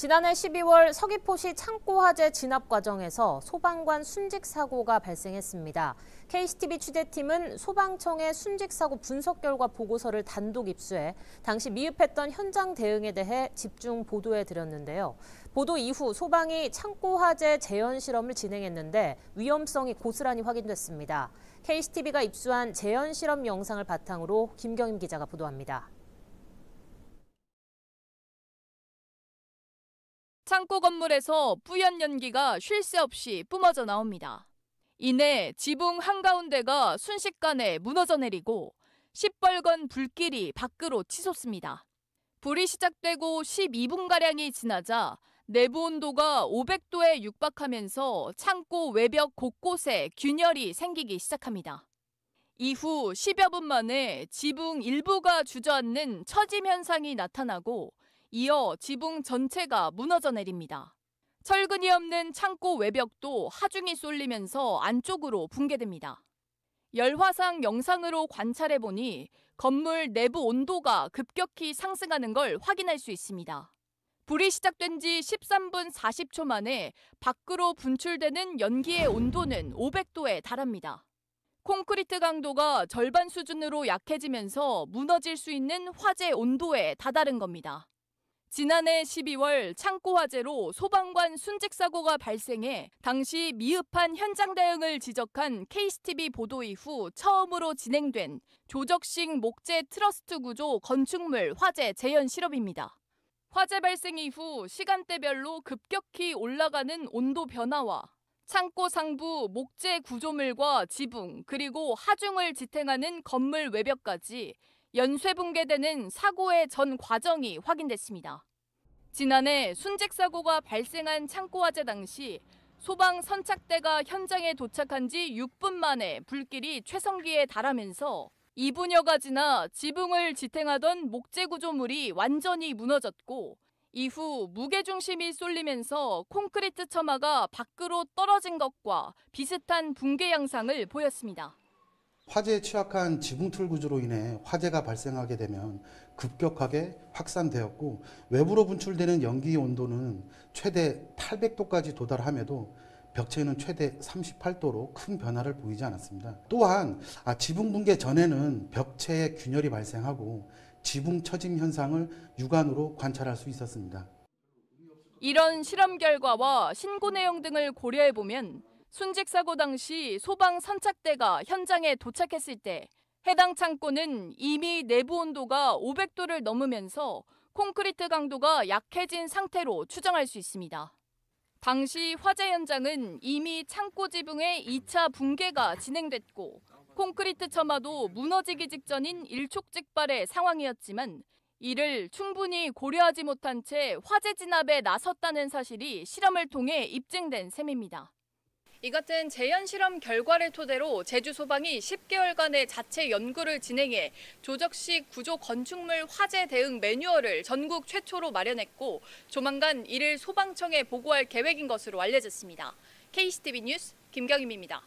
지난해 12월 서귀포시 창고 화재 진압 과정에서 소방관 순직 사고가 발생했습니다. KCTV 취재팀은 소방청의 순직 사고 분석 결과 보고서를 단독 입수해 당시 미흡했던 현장 대응에 대해 집중 보도해 드렸는데요. 보도 이후 소방이 창고 화재 재현 실험을 진행했는데 위험성이 고스란히 확인됐습니다. KCTV가 입수한 재현 실험 영상을 바탕으로 김경임 기자가 보도합니다. 창고 건물에서 뿌연 연기가 쉴 새 없이 뿜어져 나옵니다. 이내 지붕 한가운데가 순식간에 무너져 내리고 시뻘건 불길이 밖으로 치솟습니다. 불이 시작되고 12분가량이 지나자 내부 온도가 500도에 육박하면서 창고 외벽 곳곳에 균열이 생기기 시작합니다. 이후 10여 분 만에 지붕 일부가 주저앉는 처짐 현상이 나타나고 이어 지붕 전체가 무너져 내립니다. 철근이 없는 창고 외벽도 하중이 쏠리면서 안쪽으로 붕괴됩니다. 열화상 영상으로 관찰해 보니 건물 내부 온도가 급격히 상승하는 걸 확인할 수 있습니다. 불이 시작된 지 13분 40초 만에 밖으로 분출되는 연기의 온도는 500도에 달합니다. 콘크리트 강도가 절반 수준으로 약해지면서 무너질 수 있는 화재 온도에 다다른 겁니다. 지난해 12월 창고 화재로 소방관 순직 사고가 발생해 당시 미흡한 현장 대응을 지적한 KCTV 보도 이후 처음으로 진행된 조적식 목재 트러스트 구조 건축물 화재 재현 실험입니다. 화재 발생 이후 시간대별로 급격히 올라가는 온도 변화와 창고 상부 목재 구조물과 지붕 그리고 하중을 지탱하는 건물 외벽까지 연쇄 붕괴되는 사고의 전 과정이 확인됐습니다. 지난해 순직 사고가 발생한 창고 화재 당시 소방 선착대가 현장에 도착한 지 6분 만에 불길이 최성기에 달하면서 2분여가 지나 지붕을 지탱하던 목재 구조물이 완전히 무너졌고 이후 무게중심이 쏠리면서 콘크리트 처마가 밖으로 떨어진 것과 비슷한 붕괴 양상을 보였습니다. 화재에 취약한 지붕틀 구조로 인해 화재가 발생하게 되면 급격하게 확산되었고 외부로 분출되는 연기 온도는 최대 800도까지 도달함에도 벽체는 최대 38도로 큰 변화를 보이지 않았습니다. 또한 아, 지붕 붕괴 전에는 벽체의 균열이 발생하고 지붕 처짐 현상을 육안으로 관찰할 수 있었습니다. 이런 실험 결과와 신고 내용 등을 고려해 보면 순직 사고 당시 소방 선착대가 현장에 도착했을 때 해당 창고는 이미 내부 온도가 500도를 넘으면서 콘크리트 강도가 약해진 상태로 추정할 수 있습니다. 당시 화재 현장은 이미 창고 지붕의 2차 붕괴가 진행됐고 콘크리트 처마도 무너지기 직전인 일촉즉발의 상황이었지만 이를 충분히 고려하지 못한 채 화재 진압에 나섰다는 사실이 실험을 통해 입증된 셈입니다. 이 같은 재현 실험 결과를 토대로 제주 소방이 10개월간의 자체 연구를 진행해 조적식 구조 건축물 화재 대응 매뉴얼을 전국 최초로 마련했고 조만간 이를 소방청에 보고할 계획인 것으로 알려졌습니다. KCTV 뉴스 김경임입니다.